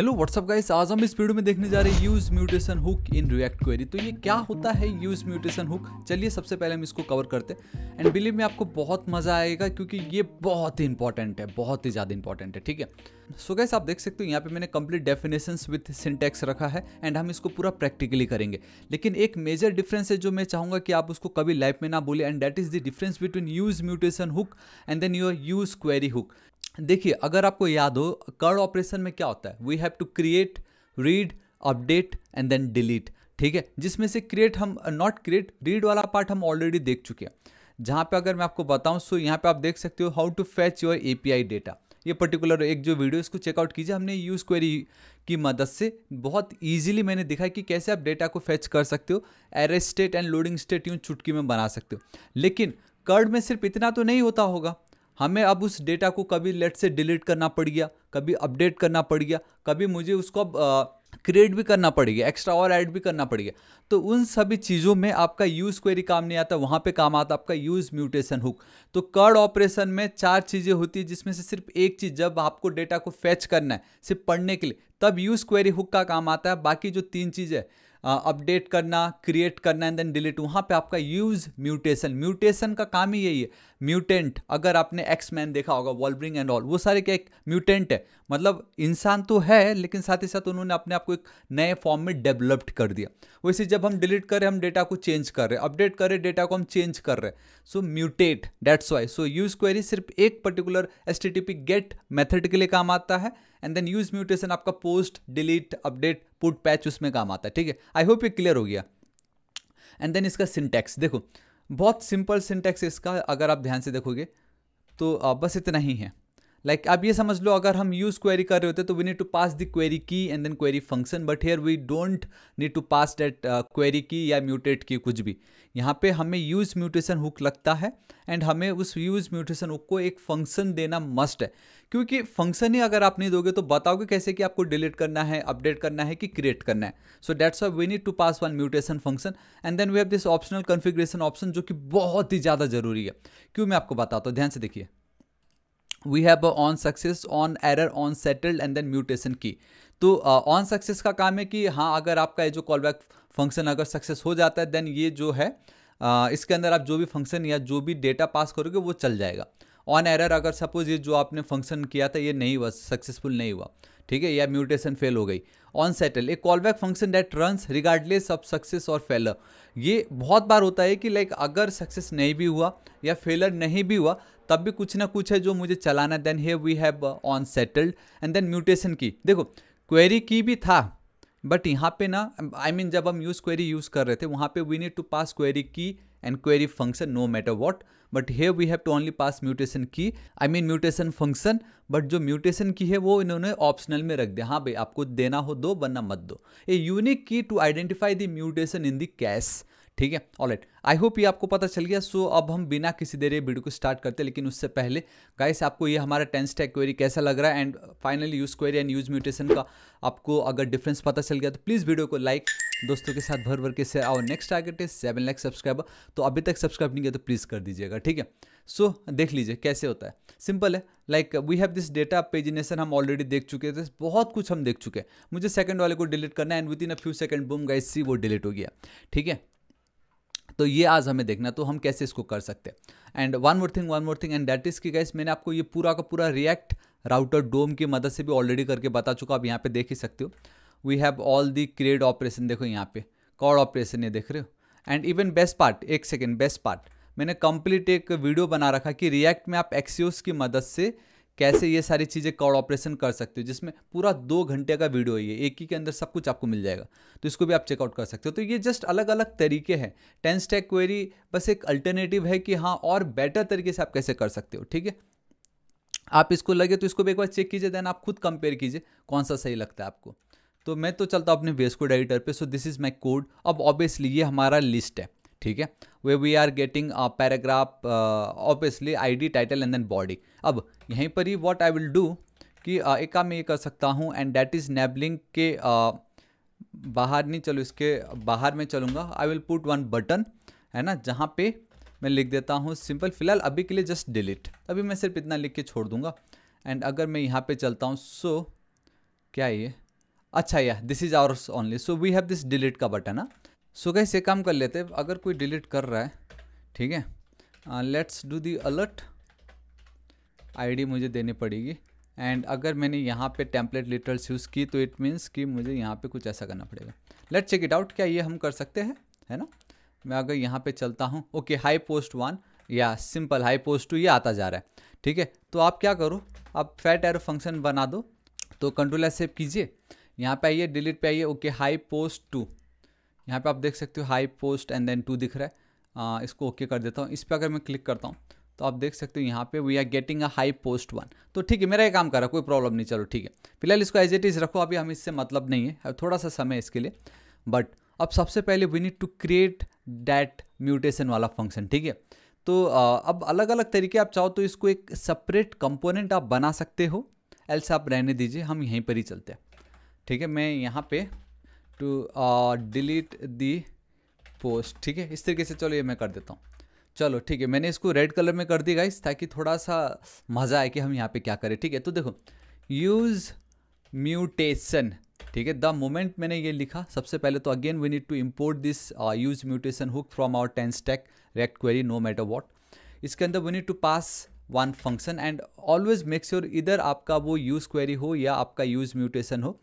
Hello what's up guys आज हम इस वीडियो में देखने जा रहे हैं use mutation hook in React query तो ये क्या होता है यूज म्यूटेशन हुक चलिए सबसे पहले हम इसको कवर करते हैं एंड बिलीव में आपको बहुत मजा आएगा क्योंकि ये बहुत ही इंपॉर्टेंट है बहुत ही ज़्यादा इंपॉर्टेंट है ठीक है सो गाइस आप देख सकते हो यहाँ पे मैंने कंप्लीट डेफिनेशन विथ सिंटेक्स रखा है एंड हम इसको पूरा प्रैक्टिकली करेंगे लेकिन एक मेजर डिफरेंस है जो मैं चाहूँगा कि आप उसको कभी लाइफ में ना बोले and that is the difference between use mutation hook and then your use query hook देखिए अगर आपको याद हो कर्ड ऑपरेशन में क्या होता है we have to create read update and then delete ठीक है जिसमें से क्रिएट हम नॉट क्रिएट रीड वाला पार्ट हम ऑलरेडी देख चुके हैं जहाँ पे अगर मैं आपको बताऊँ सो यहाँ पे आप देख सकते हो how to fetch your a data ये पर्टिकुलर एक जो वीडियो इसको चेकआउट कीजिए हमने यूज़ क्वेरी की मदद से बहुत ईजिली मैंने दिखाया कि कैसे आप डेटा को फैच कर सकते हो array state and loading state यूँ चुटकी में बना सकते हो लेकिन कर्ड में सिर्फ इतना तो नहीं होता होगा हमें अब उस डेटा को कभी लेट से डिलीट करना पड़ गया कभी अपडेट करना पड़ गया कभी मुझे उसको क्रिएट भी करना पड़ेगा एक्स्ट्रा और ऐड भी करना पड़ेगा तो उन सभी चीज़ों में आपका यूज़ क्वेरी काम नहीं आता वहाँ पे काम आता आपका यूज़ म्यूटेशन हुक तो कर्ड ऑपरेशन में चार चीज़ें होती है जिसमें से सिर्फ एक चीज़ जब आपको डेटा को फैच करना है सिर्फ पढ़ने के लिए तब यूज़ क्वेरी हुक का काम आता है बाकी जो तीन चीज़ें अपडेट करना क्रिएट करना एंड देन डिलीट वहाँ पे आपका यूज़ म्यूटेशन म्यूटेशन का काम ही यही है म्यूटेंट अगर आपने एक्स मैन देखा होगा वॉलब्रिंग एंड ऑल वो सारे क्या एक म्यूटेंट है मतलब इंसान तो है लेकिन साथ ही साथ उन्होंने अपने आप को एक नए फॉर्म में डेवलप्ड कर दिया वैसे जब हम डिलीट करें हम डेटा को चेंज कर रहे अपडेट कर रहे डेटा को हम चेंज कर रहे हैं so mutate that's why so use query सिर्फ एक पर्टिकुलर एस गेट मेथड के लिए काम आता है एंड देन यूज म्यूटेशन आपका post delete update put patch उसमें काम आता है ठीक है आई होप ये क्लियर हो गया एंड देन इसका सिंटैक्स देखो बहुत सिंपल सिंटैक्स इसका अगर आप ध्यान से देखोगे तो बस इतना ही है लाइक like, आप ये समझ लो अगर हम यूज़ क्वेरी कर रहे होते तो we need to pass the query key and then query function but here we don't need to pass that query key या म्यूटेट की कुछ भी यहाँ पे हमें यूज़ म्यूटेशन हुक लगता है एंड हमें उस यूज़ म्यूटेशन हुक को एक फंक्शन देना मस्ट है क्योंकि फंक्शन ही अगर आप नहीं दोगे तो बताओगे कैसे कि आपको डिलीट करना है अपडेट करना है कि क्रिएट करना है so that's we need to pass one mutation function and then we have this optional configuration option जो कि बहुत ही ज़्यादा ज़रूरी है क्यों मैं आपको बताता हूँ ध्यान से देखिए we have on success on error on settled and then mutation key तो ऑन uh, सक्सेस का काम है कि हाँ अगर आपका ये जो कॉल बैक फंक्शन अगर सक्सेस हो जाता है देन ये जो है uh, इसके अंदर आप जो भी फंक्शन या जो भी डेटा पास करोगे वो चल जाएगा ऑन एरर अगर सपोज ये जो आपने फंक्शन किया था ये नहीं हुआ सक्सेसफुल नहीं हुआ ठीक है या म्यूटेशन फेल हो गई on settle a callback function that runs regardless of success और फेलर ये बहुत बार होता है कि लाइक अगर सक्सेस नहीं भी हुआ या फेलर नहीं भी हुआ तब भी कुछ ना कुछ है जो मुझे चलाना देन है we have on settled and then mutation key देखो क्वेरी की भी था बट यहाँ पे ना आई I मीन mean, जब हम यूज़ क्वेरी यूज़ कर रहे थे वहाँ पे we need to pass query key and query function no matter what. But here we have to only pass mutation key, I mean mutation function. But जो mutation key है वो इन्होंने optional में रख दिया हाँ भाई आपको देना हो दो वरना मत दो a unique key to identify the mutation in the cache ठीक है ऑल राइट आई होप ये आपको पता चल गया सो अब हम बिना किसी देर ये वीडियो को स्टार्ट करते हैं लेकिन उससे पहले गाइस आपको ये हमारा टेंस टैग क्वेरी कैसा लग रहा है and finally use query and use mutation का आपको अगर डिफरेंस पता चल गया तो प्लीज़ वीडियो को लाइक दोस्तों के साथ भर भर के शेयर और नेक्स्ट टारगेट है सेवन लाख सब्सक्राइबर तो अभी तक सब्सक्राइब नहीं किया तो प्लीज़ कर दीजिएगा ठीक है सो so, देख लीजिए कैसे होता है सिंपल है like we have this data pagination हम ऑलरेडी देख चुके थे तो बहुत कुछ हम देख चुके हैं मुझे सेकंड वाले को डिलीट करना है and within a few second boom guys see वो डिलीट हो गया ठीक है तो ये आज हमें देखना तो हम कैसे इसको कर सकते हैं and one more thing one more thing and that is की गाइस मैंने आपको ये पूरा का पूरा रिएक्ट राउटर डोम की मदद से भी ऑलरेडी करके बता चुका आप यहाँ पे देख ही सकते हो we have all the CRUD operation देखो यहाँ पे कॉड ऑपरेशन ये देख रहे हो एंड इवन बेस्ट पार्ट एक सेकेंड बेस्ट पार्ट मैंने कंप्लीट एक वीडियो बना रखा कि रिएक्ट में आप एक्सियोस की मदद से कैसे ये सारी चीज़ें कॉड ऑपरेशन कर सकते हो जिसमें पूरा दो घंटे का वीडियो है ये एक ही के अंदर सब कुछ आपको मिल जाएगा तो इसको भी आप चेकआउट कर सकते हो तो ये जस्ट अलग अलग तरीके हैं टेंस स्टैक क्वेरी बस एक अल्टरनेटिव है कि हाँ और बेटर तरीके से आप कैसे कर सकते हो ठीक है आप इसको लगे तो इसको भी एक बार चेक कीजिए देन आप खुद कंपेयर कीजिए कौन सा सही लगता है आपको तो मैं तो चलता हूँ अपने वेस कोड एडिटर पे so this is my code अब ऑब्वियसली ये हमारा लिस्ट है ठीक है way we are getting paragraph obviously I D title and then body अब यहीं पर ही वॉट आई विल डू कि uh, एक काम मैं ये कर सकता हूँ एंड डैट इज़ नेबलिंग के uh, बाहर नहीं चलो इसके बाहर में चलूँगा I will put one button है ना जहाँ पे मैं लिख देता हूँ सिंपल फिलहाल अभी के लिए जस्ट डिलीट अभी मैं सिर्फ इतना लिख के छोड़ दूंगा एंड अगर मैं यहाँ पे चलता हूँ सो so, क्या ये अच्छा या this is ours only so we have this delete का बटन है सो गैस ये काम कर लेते हैं अगर कोई डिलीट कर रहा है ठीक है let's do the alert ID मुझे देनी पड़ेगी एंड अगर मैंने यहाँ पे टेम्पलेट लिटरल्स यूज़ की तो इट मीन्स कि मुझे यहाँ पे कुछ ऐसा करना पड़ेगा लेट्स चेक इट आउट क्या ये हम कर सकते हैं है ना मैं अगर यहाँ पे चलता हूँ ओके हाई पोस्ट वन या सिंपल हाई पोस्ट टू ये आता जा रहा है ठीक है तो आप क्या करो आप फैट एरो फंक्शन बना दो तो कंट्रोल एसेप सेव कीजिए यहाँ पे आइए डिलीट पे आइए ओके हाई पोस्ट टू यहाँ पे आप देख सकते हो hi post and then two दिख रहा है आ, इसको ओके okay कर देता हूँ इस पर अगर मैं क्लिक करता हूँ तो आप देख सकते हो यहाँ पे we are getting a hi post one तो ठीक है मेरा ये काम कर रहा है कोई प्रॉब्लम नहीं चलो ठीक है फिलहाल इसको एज इट इज़ रखो अभी हम इससे मतलब नहीं है थोड़ा सा समय इसके लिए बट अब सबसे पहले we need to create that mutation वाला फंक्शन ठीक है तो अब अलग अलग तरीके आप चाहो तो इसको एक सेपरेट कंपोनेंट आप बना सकते हो एल्स आप रहने दीजिए हम यहीं पर ही चलते हैं ठीक है मैं यहाँ पे टू डिलीट दी पोस्ट ठीक है इस तरीके से चलो ये मैं कर देता हूँ चलो ठीक है मैंने इसको रेड कलर में कर दी गाइस ताकि थोड़ा सा मज़ा आए कि हम यहाँ पे क्या करें ठीक है तो देखो यूज़ म्यूटेशन ठीक है द मोमेंट मैंने ये लिखा सबसे पहले तो again we need to import this use mutation hook from our TanStack React query no matter what इसके अंदर we need to pass one function and always make sure इधर आपका वो यूज़ क्वेरी हो या आपका यूज़ म्यूटेशन हो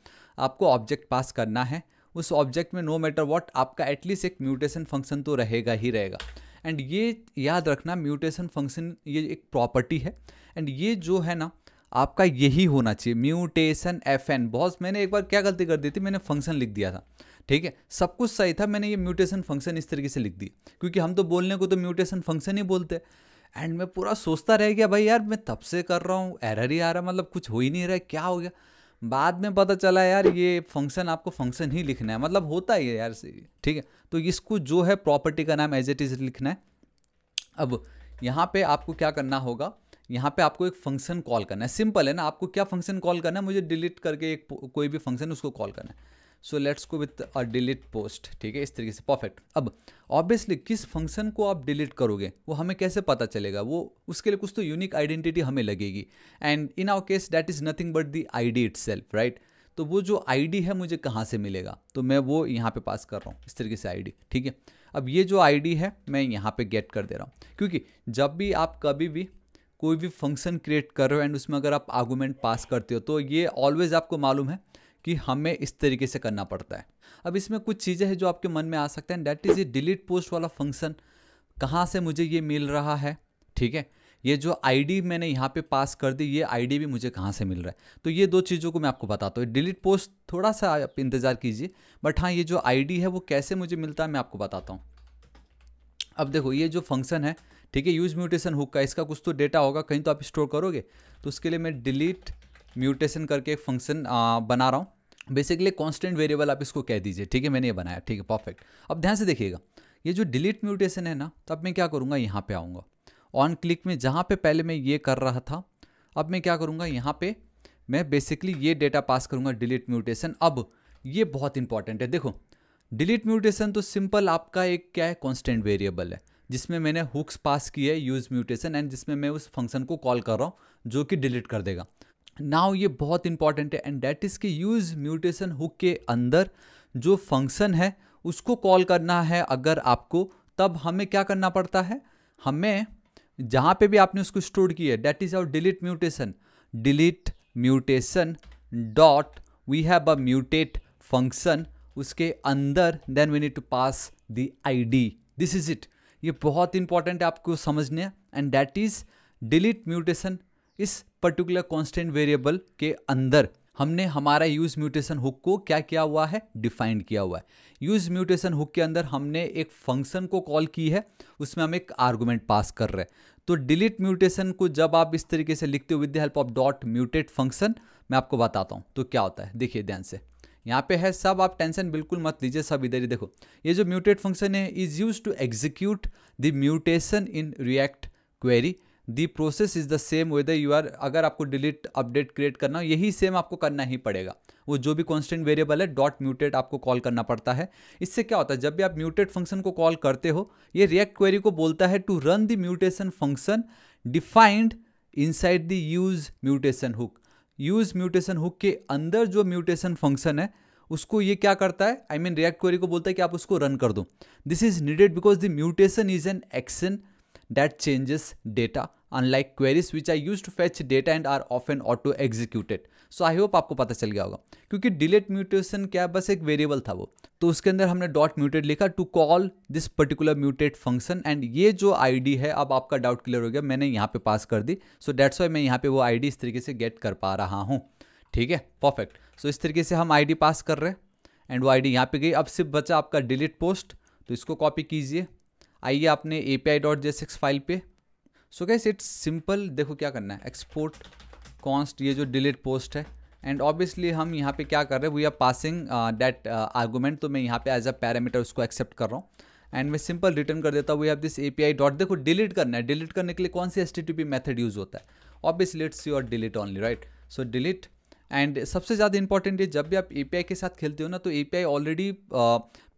आपको ऑब्जेक्ट पास करना है उस ऑब्जेक्ट में नो मैटर वॉट आपका एटलीस्ट एक म्यूटेशन फंक्शन तो रहेगा ही रहेगा एंड ये याद रखना म्यूटेशन फंक्शन ये एक प्रॉपर्टी है एंड ये जो है ना आपका यही होना चाहिए म्यूटेशन एफ एन बॉस मैंने एक बार क्या गलती कर दी थी मैंने फंक्शन लिख दिया था ठीक है सब कुछ सही था मैंने ये म्यूटेशन फंक्शन इस तरीके से लिख दिया क्योंकि हम तो बोलने को तो म्यूटेशन फंक्शन ही बोलते एंड मैं पूरा सोचता रह गया भाई यार मैं तब से कर रहा हूँ एरर ही आ रहा मतलब कुछ हो ही नहीं रहा है क्या हो गया बाद में पता चला यार ये फंक्शन आपको फंक्शन ही लिखना है मतलब होता ही है यार ठीक है तो इसको जो है प्रॉपर्टी का नाम एज इट इज़ लिखना है अब यहाँ पे आपको क्या करना होगा यहाँ पे आपको एक फंक्शन कॉल करना है सिंपल है ना आपको क्या फंक्शन कॉल करना है मुझे डिलीट करके एक कोई भी फंक्शन उसको कॉल करना है so let's go with a delete post ठीक है इस तरीके से परफेक्ट अब ऑब्वियसली किस फंक्शन को आप डिलीट करोगे वो हमें कैसे पता चलेगा वो उसके लिए कुछ तो यूनिक आइडेंटिटी हमें लगेगी and in our case that is nothing but the I D itself right तो वो जो डी है मुझे कहाँ से मिलेगा तो मैं वो यहाँ पे पास कर रहा हूँ इस तरीके से डी ठीक है अब ये जो डी है मैं यहाँ पे गेट कर दे रहा हूँ क्योंकि जब भी आप कभी भी कोई भी फंक्शन क्रिएट कर रहे हो एंड उसमें अगर आप आर्गूमेंट पास करते हो तो ये ऑलवेज आपको मालूम है कि हमें इस तरीके से करना पड़ता है अब इसमें कुछ चीज़ें हैं जो आपके मन में आ सकते हैं डैट इज़ ये डिलीट पोस्ट वाला फंक्शन कहाँ से मुझे ये मिल रहा है ठीक है ये जो आईडी मैंने यहाँ पे पास कर दी ये आईडी भी मुझे कहाँ से मिल रहा है तो ये दो चीज़ों को मैं आपको बताता हूँ डिलीट पोस्ट थोड़ा सा आप इंतज़ार कीजिए बट हाँ ये जो आईडी है वो कैसे मुझे मिलता है मैं आपको बताता हूँ अब देखो ये जो फंक्शन है ठीक है यूज म्यूटेशन हुक का इसका कुछ तो डेटा होगा कहीं तो आप स्टोर करोगे तो उसके लिए मैं डिलीट म्यूटेशन करके एक फंक्शन बना रहा हूँ बेसिकली कॉन्स्टेंट वेरिएबल आप इसको कह दीजिए ठीक है मैंने ये बनाया ठीक है परफेक्ट अब ध्यान से देखिएगा ये जो डिलीट म्यूटेशन है ना तो अब मैं क्या करूँगा यहाँ पे आऊँगा ऑन क्लिक में जहाँ पे पहले मैं ये कर रहा था अब मैं क्या करूँगा यहाँ पे मैं बेसिकली ये डेटा पास करूँगा डिलीट म्यूटेशन अब ये बहुत इंपॉर्टेंट है देखो डिलीट म्यूटेशन तो सिंपल आपका एक क्या है कॉन्स्टेंट वेरिएबल है जिसमें मैंने हुक्स पास की है यूज़ म्यूटेशन एंड जिसमें मैं उस फंक्शन को कॉल कर रहा हूँ जो कि डिलीट कर देगा नाउ ये बहुत इंपॉर्टेंट है एंड डेट इज़ के यूज़ म्यूटेशन हुक के अंदर जो फंक्शन है उसको कॉल करना है अगर आपको तब हमें क्या करना पड़ता है हमें जहाँ पे भी आपने उसको स्टोर किया है that is our delete mutation delete mutation dot we have a mutate function उसके अंदर then we need to pass the ID this is it ये बहुत इंपॉर्टेंट है आपको समझने and that is delete mutation इस पर्टिकुलर कॉन्स्टेंट वेरिएबल के अंदर हमने हमारा यूज म्यूटेशन हुक को क्या किया हुआ है डिफाइंड किया हुआ है यूज म्यूटेशन हुक के अंदर हमने एक फंक्शन को कॉल की है उसमें हम एक आर्गूमेंट पास कर रहे हैं तो डिलीट म्यूटेशन को जब आप इस तरीके से लिखते हो with the help of dot mutate function मैं आपको बताता हूँ तो क्या होता है देखिए ध्यान से यहाँ पे है सब आप टेंशन बिल्कुल मत लीजिए सब इधर ही देखो ये जो म्यूटेट फंक्शन है is used to execute the mutation in React query the process is the same whether you are अगर आपको डिलीट अपडेट क्रिएट करना हो यही सेम आपको करना ही पड़ेगा वो जो भी कॉन्स्टेंट वेरिएबल है डॉट म्यूटेड आपको कॉल करना पड़ता है इससे क्या होता है जब भी आप म्यूटेड फंक्शन को कॉल करते हो ये रिएक्ट क्वेरी को बोलता है to run the mutation function defined inside the use mutation hook use mutation hook के अंदर जो म्यूटेशन फंक्शन है उसको ये क्या करता है आई मीन रिएक्ट क्वेरी को बोलता है कि आप उसको रन कर दो this is needed because the mutation is an action that changes data queries which I use to to data and are of an auto executed so I hope आपको पता चल गया होगा क्योंकि डिलीट म्यूटेशन क्या बस एक वेरिएबल था वो तो उसके अंदर हमने डॉट म्यूटेड लिखा to call this particular mutate function and ये जो आईडी है अब आपका डाउट क्लियर हो गया मैंने यहाँ पे पास कर दी सो डेट्स वाई मैं यहाँ पे वो आईडी इस तरीके से गेट कर पा रहा हूँ ठीक है परफेक्ट सो इस तरीके से हम आईडी पास कर रहे हैं एंड वो आईडी यहाँ पे गई अब सिर्फ बचा आपका डिलीट पोस्ट तो इसको कॉपी कीजिए आइए आपने A P I dot file पे सो गैस इट्स सिंपल देखो क्या करना है एक्सपोर्ट कॉन्स्ट ये जो डिलीट पोस्ट है एंड ऑब्वियसली हम यहाँ पे क्या कर रहे हैं we are passing that argument तो मैं यहाँ पे एज अ पैरामीटर उसको एक्सेप्ट कर रहा हूँ एंड मैं सिंपल रिटर्न कर देता हूँ we have this A P I dot देखो डिलीट करना है डिलीट करने के लिए कौन सी S T T P method use होता है obviously it's your delete only right so delete and सबसे ज़्यादा इंपॉर्टेंट ये जब भी आप ए पी आई के साथ खेलते हो ना तो ए पी आई ऑलरेडी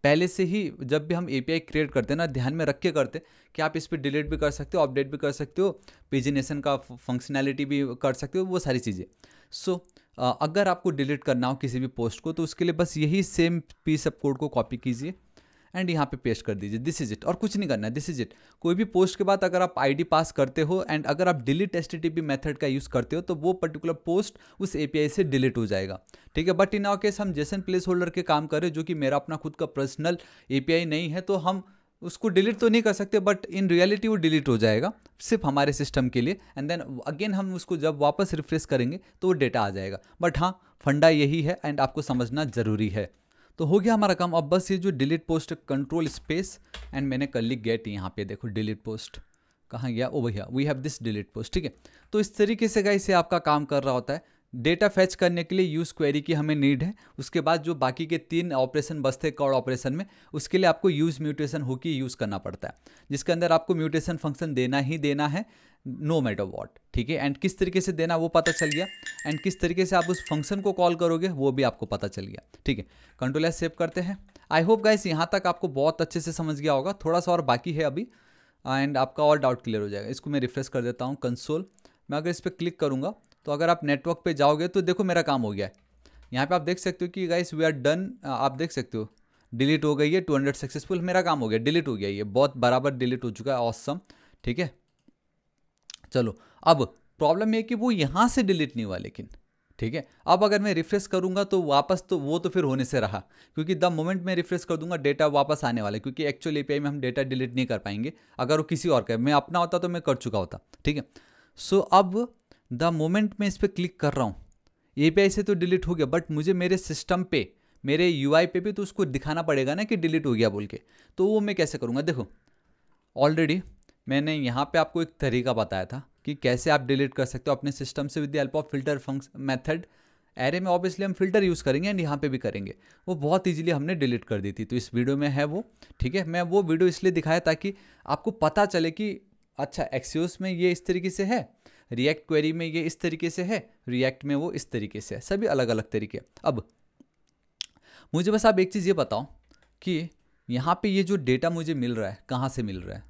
पहले से ही जब भी हम ए क्रिएट करते हैं ना ध्यान में रख के करते कि आप इस पर डिलीट भी कर सकते हो अपडेट भी कर सकते हो पेजिनेशन का फंक्शनैलिटी भी कर सकते हो वो सारी चीज़ें सो so, अगर आपको डिलीट करना हो किसी भी पोस्ट को तो उसके लिए बस यही सेम पीस ऑफ कोड को कॉपी कीजिए एंड यहाँ पे पेस्ट कर दीजिए दिस इज इट और कुछ नहीं करना है दिस इज इट कोई भी पोस्ट के बाद अगर आप आईडी पास करते हो एंड अगर आप डिलीट एस मेथड का यूज़ करते हो तो वो पर्टिकुलर पोस्ट उस ए से डिलीट हो जाएगा ठीक है बट इन आवर केस हम जैसन प्लेस होल्डर के काम करें जो कि मेरा अपना खुद का पर्सनल ए नहीं है तो हम उसको डिलीट तो नहीं कर सकते बट इन रियलिटी वो डिलीट हो जाएगा सिर्फ हमारे सिस्टम के लिए एंड देन अगेन हम उसको जब वापस रिफ्रेश करेंगे तो वो डेटा आ जाएगा बट हाँ फंडा यही है एंड आपको समझना ज़रूरी है तो हो गया हमारा काम अब बस ये जो delete post control space and मैंने कर ली गेट यहाँ पे देखो डिलीट पोस्ट कहाँ गया ओ भैया we have this delete post ठीक है तो इस तरीके से गाइस ये आपका काम कर रहा होता है डेटा फैच करने के लिए यूज़ क्वेरी की हमें नीड है उसके बाद जो बाकी के तीन ऑपरेशन थे कॉड ऑपरेशन में उसके लिए आपको यूज़ म्यूटेशन हो की यूज़ करना पड़ता है जिसके अंदर आपको म्यूटेशन फंक्शन देना ही देना है नो मैटर वॉट ठीक है एंड किस तरीके से देना वो पता चल गया एंड किस तरीके से आप उस फंक्शन को कॉल करोगे वो भी आपको पता चल गया ठीक है कंट्रोल एस सेव करते हैं आई होप गाइस यहाँ तक आपको बहुत अच्छे से समझ गया होगा थोड़ा सा और बाकी है अभी एंड आपका और डाउट क्लियर हो जाएगा इसको मैं रिफ्रेश कर देता हूँ कंसोल मैं अगर इस पर क्लिक करूँगा तो अगर आप नेटवर्क पे जाओगे तो देखो मेरा काम हो गया है यहाँ पे आप देख सकते हो कि गाइस वी आर डन आप देख सकते हो डिलीट हो गई है 200 सक्सेसफुल मेरा काम हो गया डिलीट हो गया ये बहुत बराबर डिलीट हो चुका है ऑसम ठीक है चलो अब प्रॉब्लम ये कि वो यहाँ से डिलीट नहीं हुआ लेकिन ठीक है अब अगर मैं रिफ्रेश करूँगा तो वापस तो वो तो फिर होने से रहा क्योंकि द मोमेंट मैं रिफ्रेश कर दूंगा डेटा वापस आने वाला है क्योंकि एक्चुअल ए में हम डेटा डिलीट नहीं कर पाएंगे अगर वो किसी और का मैं अपना होता तो मैं कर चुका होता ठीक है सो अब द मोमेंट मैं इस पर क्लिक कर रहा हूँ ए से तो डिलीट हो गया बट मुझे मेरे सिस्टम पे मेरे यू पे भी तो उसको दिखाना पड़ेगा ना कि डिलीट हो गया बोल के तो वो मैं कैसे करूँगा देखो ऑलरेडी मैंने यहाँ पे आपको एक तरीका बताया था कि कैसे आप डिलीट कर सकते हो अपने सिस्टम से with the help of filter funcs method array में ऑब्वियसली हम फिल्टर यूज़ करेंगे एंड यहाँ पे भी करेंगे वो बहुत इजीली हमने डिलीट कर दी थी तो इस वीडियो में है वो ठीक है मैं वो वीडियो इसलिए दिखाया ताकि आपको पता चले कि अच्छा एक्सियोस में ये इस तरीके से है रिएक्ट क्वेरी में ये इस तरीके से है रिएक्ट में वो इस तरीके से है सभी अलग अलग तरीके अब मुझे बस आप एक चीज़ ये बताओ कि यहाँ पे ये जो डेटा मुझे मिल रहा है कहाँ से मिल रहा है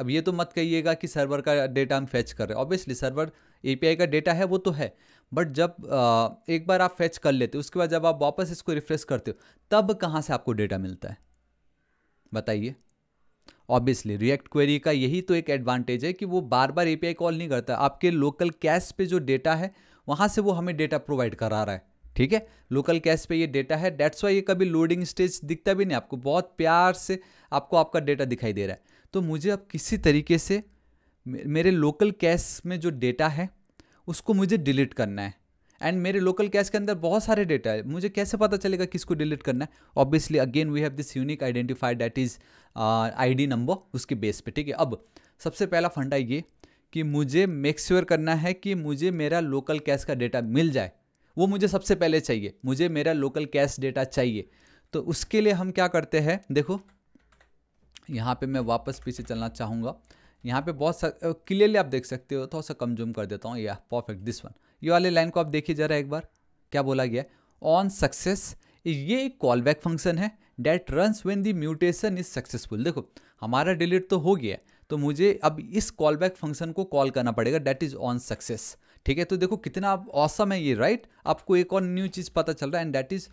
अब ये तो मत कहिएगा कि सर्वर का डेटा हम फैच कर रहे हैं ऑब्वियसली सर्वर ए का डेटा है वो तो है बट जब आ, एक बार आप फैच कर लेते हो उसके बाद जब आप वापस इसको रिफ्रेश करते हो तब कहाँ से आपको डेटा मिलता है बताइए ऑब्वियसली रिएक्ट क्वेरी का यही तो एक एडवांटेज है कि वो बार बार एपीआई कॉल नहीं करता आपके लोकल कैश पे जो डेटा है वहाँ से वो हमें डेटा प्रोवाइड करा रहा है ठीक है लोकल कैश पे ये डेटा है डेट्स वाई ये कभी लोडिंग स्टेज दिखता भी नहीं आपको बहुत प्यार से आपको आपका डेटा दिखाई दे रहा है तो मुझे अब किसी तरीके से मेरे लोकल कैश में जो डेटा है उसको मुझे डिलीट करना है एंड मेरे लोकल कैश के अंदर बहुत सारे डेटा है मुझे कैसे पता चलेगा किसको डिलीट करना है obviously again we have this unique identify that is ID number उसके बेस पे ठीक है अब सबसे पहला फंडा ये कि मुझे मेक श्योर sure करना है कि मुझे मेरा लोकल कैश का डेटा मिल जाए वो मुझे सबसे पहले चाहिए मुझे मेरा लोकल कैश डेटा चाहिए तो उसके लिए हम क्या करते हैं देखो यहाँ पे मैं वापस पीछे चलना चाहूँगा यहाँ पे बहुत क्लियरली आप देख सकते हो थोड़ा सा कम जूम कर देता हूँ या परफेक्ट दिस वन ये वाले लाइन को आप देखिए जरा एक बार क्या बोला गया ऑन सक्सेस ये एक कॉल बैक फंक्शन है that runs when the mutation is successful देखो हमारा डिलीट तो हो गया तो मुझे अब इस कॉल बैक फंक्शन को कॉल करना पड़ेगा डेट इज़ ऑन सक्सेस ठीक है तो देखो कितना औसम है ये राइट right? आपको एक और न्यू चीज़ पता चल रहा है and that is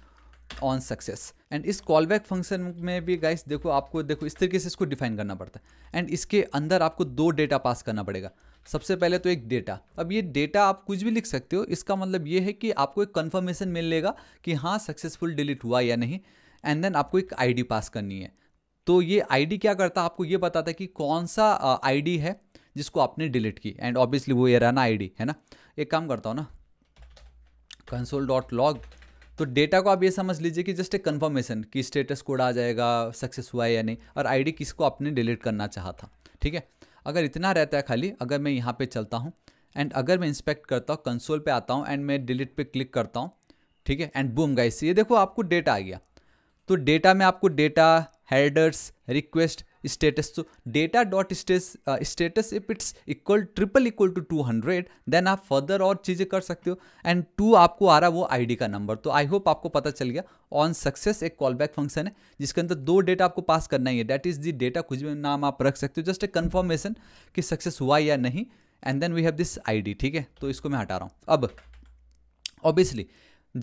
on success and इस कॉल बैक फंक्शन में भी गाइस देखो आपको देखो इस तरीके से इसको डिफाइन करना पड़ता है एंड इसके अंदर आपको दो डेटा पास करना पड़ेगा सबसे पहले तो एक डेटा अब ये डेटा आप कुछ भी लिख सकते हो इसका मतलब ये है कि आपको एक कन्फर्मेशन मिल लेगा कि हाँ सक्सेसफुल डिलीट हुआ या नहीं एंड देन आपको एक आईडी पास करनी है तो ये आईडी क्या करता है आपको ये बताता है कि कौन सा आईडी है जिसको आपने डिलीट की एंड ऑब्वियसली वो ये रहना आई है ना एक काम करता हूँ ना कंसोल डॉट लॉग तो डेटा को आप ये समझ लीजिए कि जस्ट एक कन्फर्मेशन कि स्टेटस कोड आ जाएगा सक्सेस हुआ है या नहीं और आईडी किसको आपने डिलीट करना चाहा था ठीक है अगर इतना रहता है खाली अगर मैं यहाँ पे चलता हूँ एंड अगर मैं इंस्पेक्ट करता हूँ कंसोल पे आता हूँ एंड मैं डिलीट पे क्लिक करता हूँ ठीक है एंड बूम गाइस ये देखो आपको डेटा आ गया तो डेटा में आपको data headers request status so data dot status uh, status if it's equal triple equal to 200 then आप फर्दर और चीज़ें कर सकते हो एंड टू आपको आ रहा वो आईडी का नंबर तो आई होप आपको पता चल गया ऑन सक्सेस एक कॉल बैक फंक्शन है जिसके अंदर दो डेटा आपको पास करना ही है डैट इज़ दी डेटा कुछ भी नाम आप रख सकते हो जस्ट ए कन्फर्मेशन कि सक्सेस हुआ या नहीं and then we have this D ठीक है तो इसको मैं हटा रहा हूँ अब ऑब्वियसली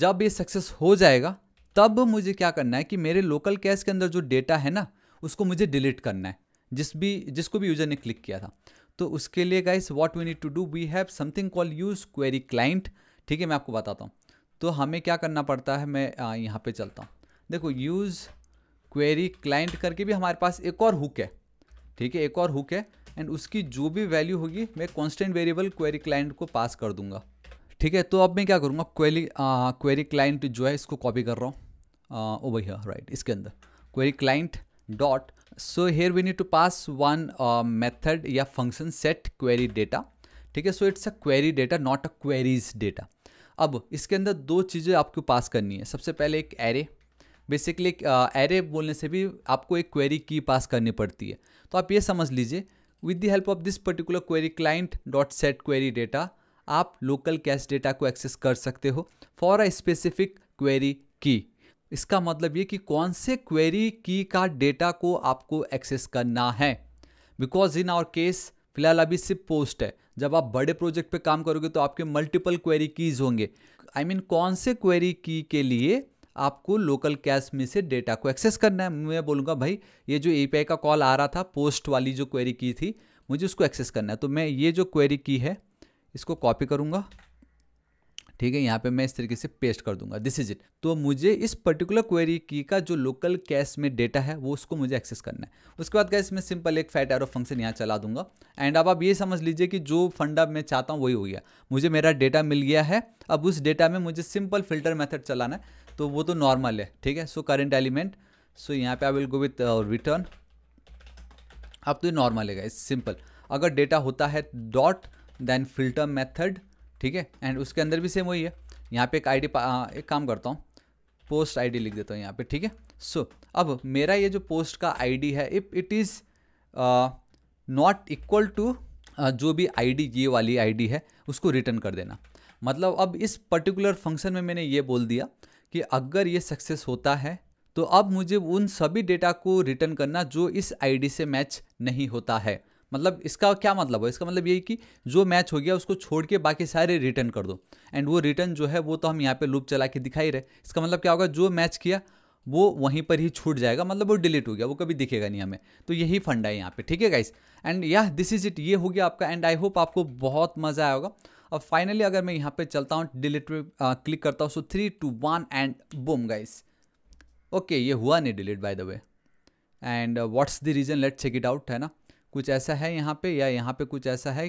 जब ये सक्सेस हो जाएगा तब मुझे क्या करना है कि मेरे लोकल कैश के अंदर जो डेटा है ना उसको मुझे डिलीट करना है जिस भी जिसको भी यूज़र ने क्लिक किया था तो उसके लिए guys what we need to do we have something call use query client ठीक है मैं आपको बताता हूँ तो हमें क्या करना पड़ता है मैं यहाँ पे चलता हूँ देखो यूज़ क्वेरी क्लाइंट करके भी हमारे पास एक और हुक है ठीक है एक और हुक है एंड उसकी जो भी वैल्यू होगी मैं कॉन्स्टेंट वेरिएबल क्वेरी क्लाइंट को पास कर दूंगा ठीक है तो अब मैं क्या करूँगा क्वेरी क्वेरी क्लाइंट जो है इसको कॉपी कर रहा हूँ ओ भैया राइट इसके अंदर query client dot so here we need to pass one uh, method या function set query data ठीक है so it's a query data not a queries data अब इसके अंदर दो चीज़ें आपको पास करनी है सबसे पहले एक एरे बेसिकली एक एरे uh, बोलने से भी आपको एक क्वेरी की पास करनी पड़ती है तो आप ये समझ लीजिए with the help of this particular query client dot set query data आप लोकल कैश डेटा को एक्सेस कर सकते हो फॉर अ स्पेसिफिक क्वेरी की इसका मतलब ये कि कौन से क्वेरी की का डेटा को आपको एक्सेस करना है बिकॉज इन आवर केस फिलहाल अभी सिर्फ पोस्ट है जब आप बड़े प्रोजेक्ट पे काम करोगे तो आपके मल्टीपल क्वेरी कीज होंगे आई I मीन mean, कौन से क्वेरी की के लिए आपको लोकल कैश में से डेटा को एक्सेस करना है मैं बोलूँगा भाई ये जो ए का कॉल आ रहा था पोस्ट वाली जो क्वेरी की थी मुझे उसको एक्सेस करना है तो मैं ये जो क्वेरी की है इसको कॉपी करूँगा ठीक है यहाँ पे मैं इस तरीके से पेस्ट कर दूंगा दिस इज इट तो मुझे इस पर्टिकुलर क्वेरी की का जो लोकल कैश में डेटा है वो उसको मुझे एक्सेस करना है उसके बाद कैसे मैं सिंपल एक फैट एरो फंक्शन यहाँ चला दूंगा एंड अब आप ये समझ लीजिए कि जो फंडा मैं चाहता हूँ वही हो गया मुझे मेरा डेटा मिल गया है अब उस डेटा में मुझे सिंपल फिल्टर मैथड चलाना है तो वो तो नॉर्मल है ठीक है सो करेंट एलिमेंट सो यहाँ पे I will go with return अब तो ये नॉर्मल है इस सिंपल अगर डेटा होता है डॉट देन फिल्टर मेथड ठीक है एंड उसके अंदर भी सेम वही है यहाँ पे एक आईडी एक काम करता हूँ पोस्ट आईडी लिख देता हूँ यहाँ पे ठीक है सो अब मेरा ये जो पोस्ट का आईडी है if it is not equal to जो भी आईडी ये वाली आईडी है उसको रिटर्न कर देना मतलब अब इस पर्टिकुलर फंक्शन में मैंने ये बोल दिया कि अगर ये सक्सेस होता है तो अब मुझे उन सभी डेटा को रिटर्न करना जो इस आईडी से मैच नहीं होता है मतलब इसका क्या मतलब है इसका मतलब यही कि जो मैच हो गया उसको छोड़ के बाकी सारे रिटर्न कर दो एंड वो रिटर्न जो है वो तो हम यहाँ पे लूप चला के दिखाई रहे इसका मतलब क्या होगा जो मैच किया वो वहीं पर ही छूट जाएगा मतलब वो डिलीट हो गया वो कभी दिखेगा नहीं हमें तो यही फंड है यहाँ पे ठीक है गाइस एंड या दिस इज इट ये हो गया आपका एंड आई होप आपको बहुत मज़ा आया होगा अब फाइनली अगर मैं यहाँ पे चलता हूँ डिलीट पे क्लिक करता हूँ so three two one and boom guys okay ये हुआ नहीं delete by the way and what's the reason let check it out है ना कुछ ऐसा है यहाँ पे या यहाँ पे कुछ ऐसा है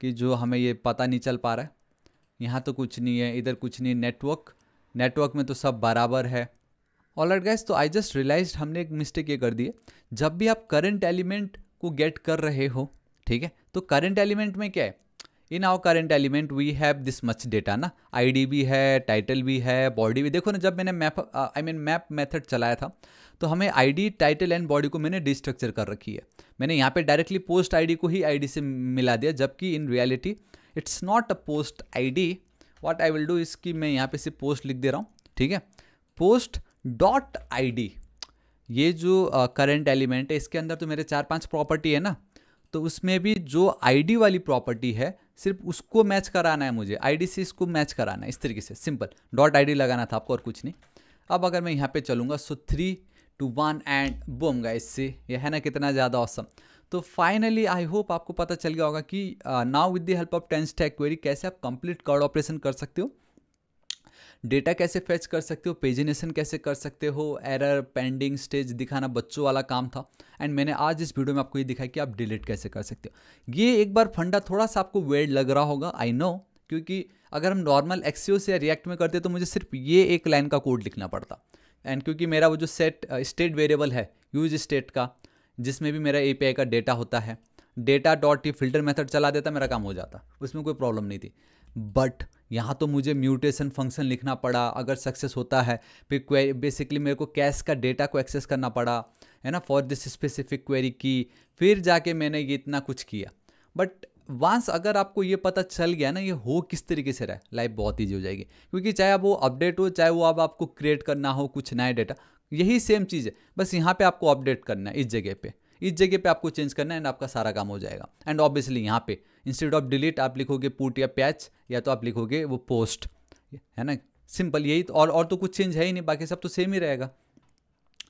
कि जो हमें ये पता नहीं चल पा रहा है यहाँ तो कुछ नहीं है इधर कुछ नहीं नेटवर्क नेटवर्क में तो सब बराबर है ऑल राइट गैस तो आई जस्ट रियलाइज हमने एक मिस्टेक ये कर दी है जब भी आप करंट एलिमेंट को गेट कर रहे हो ठीक है तो करंट एलिमेंट में क्या है in our current element we have this much data ना आई भी है टाइटल भी है बॉडी भी देखो ना जब मैंने map I mean map method चलाया था तो हमें आईडी टाइटल एंड बॉडी को मैंने डिस्ट्रक्चर कर रखी है मैंने यहाँ पे डायरेक्टली पोस्ट आईडी को ही आईडी से मिला दिया जबकि in reality it's not a post ID what I will do इसकी मैं यहाँ पे सिर्फ पोस्ट लिख दे रहा हूँ ठीक है पोस्ट डॉट आई ये जो करंट uh, एलिमेंट है इसके अंदर तो मेरे चार पांच प्रॉपर्टी है ना तो उसमें भी जो आई वाली प्रॉपर्टी है सिर्फ उसको मैच कराना है मुझे आई से इसको मैच कराना है इस तरीके से सिंपल डॉट आई लगाना था आपको और कुछ नहीं अब अगर मैं यहाँ पे चलूँगा so three two one and boom guys see ये है ना कितना ज़्यादा औसम तो फाइनली आई होप आपको पता चल गया होगा कि now with the help of TanStack query कैसे आप कंप्लीट कार्ड ऑपरेशन कर सकते हो डेटा कैसे फेच कर सकते हो पेजिनेशन कैसे कर सकते हो एरर पेंडिंग स्टेज दिखाना बच्चों वाला काम था एंड मैंने आज इस वीडियो में आपको ये दिखाया कि आप डिलीट कैसे कर सकते हो ये एक बार फंडा थोड़ा सा आपको वेड लग रहा होगा आई नो क्योंकि अगर हम नॉर्मल एक्सीओ से रिएक्ट में करते तो मुझे सिर्फ ये एक लाइन का कोड लिखना पड़ता एंड क्योंकि मेरा वो जो सेट स्टेट वेरिएबल है यूज स्टेट का जिसमें भी मेरा ए का डेटा होता है डेटा डॉट ये फिल्टर मेथड चला देता मेरा काम हो जाता उसमें कोई प्रॉब्लम नहीं थी बट यहाँ तो मुझे म्यूटेशन फंक्शन लिखना पड़ा अगर सक्सेस होता है फिर बेसिकली मेरे को कैश का डेटा को एक्सेस करना पड़ा है ना फॉर दिस स्पेसिफिक क्वेरी की फिर जाके मैंने ये इतना कुछ किया बट वांस अगर आपको ये पता चल गया ना ये हो किस तरीके से रहा है लाइफ बहुत ईजी हो जाएगी क्योंकि चाहे अब वो अपडेट हो चाहे वो अब आपको क्रिएट करना हो कुछ नया डेटा यही सेम चीज़ है बस यहाँ पे आपको अपडेट करना है इस जगह पे इस जगह पे आपको चेंज करना है एंड आपका सारा काम हो जाएगा एंड ऑब्वियसली यहाँ पे इंस्टेड ऑफ डिलीट आप लिखोगे पुट या पैच या तो आप लिखोगे वो पोस्ट है ना सिंपल यही तो और, और तो कुछ चेंज है ही नहीं बाकी सब तो सेम ही रहेगा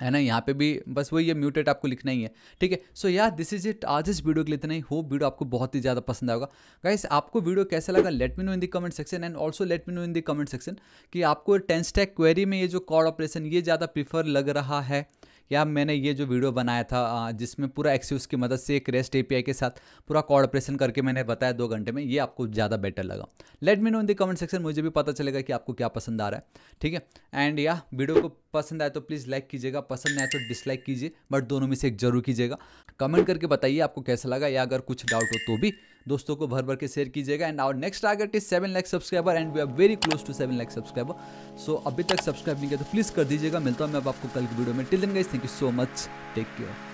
है ना यहाँ पे भी बस वही है म्यूटेट आपको लिखना ही है ठीक है सो यार दिस इज इट आज इस वीडियो के लिए इतना ही हो वीडियो आपको बहुत ही ज़्यादा पसंद आएगा गाइस आपको वीडियो कैसा लगा let me know in the comment section and also let me know in the comment section कि आपको टेंस टैक क्वेरी में ये जो कॉड ऑपरेशन ये ज़्यादा प्रीफर लग रहा है या मैंने ये जो वीडियो बनाया था जिसमें पूरा एक्स्यूज़ की मदद से एक रेस्ट ए के साथ पूरा ऑपरेशन करके मैंने बताया दो घंटे में ये आपको ज़्यादा बेटर लगा let me know in the comment section मुझे भी पता चलेगा कि आपको क्या पसंद आ रहा है ठीक है एंड या वीडियो को पसंद आए तो प्लीज़ लाइक कीजिएगा पसंद आए तो डिसलाइक कीजिए बट दोनों में से एक जरूर कीजिएगा कमेंट करके बताइए आपको कैसा लगा या अगर कुछ डाउट हो तो भी दोस्तों को भर भर के शेयर कीजिएगा and our next target is seven lakh subscriber and we are very close to seven lakh subscriber so अभी तक सब्सक्राइब नहीं किया तो प्लीज़ कर दीजिएगा मिलता हूँ मैं अब आपको कल की वीडियो में till then thank you so much take care